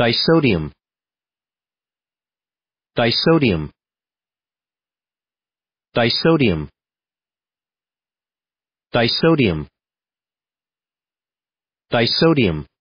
Disodium Disodium Disodium Disodium Disodium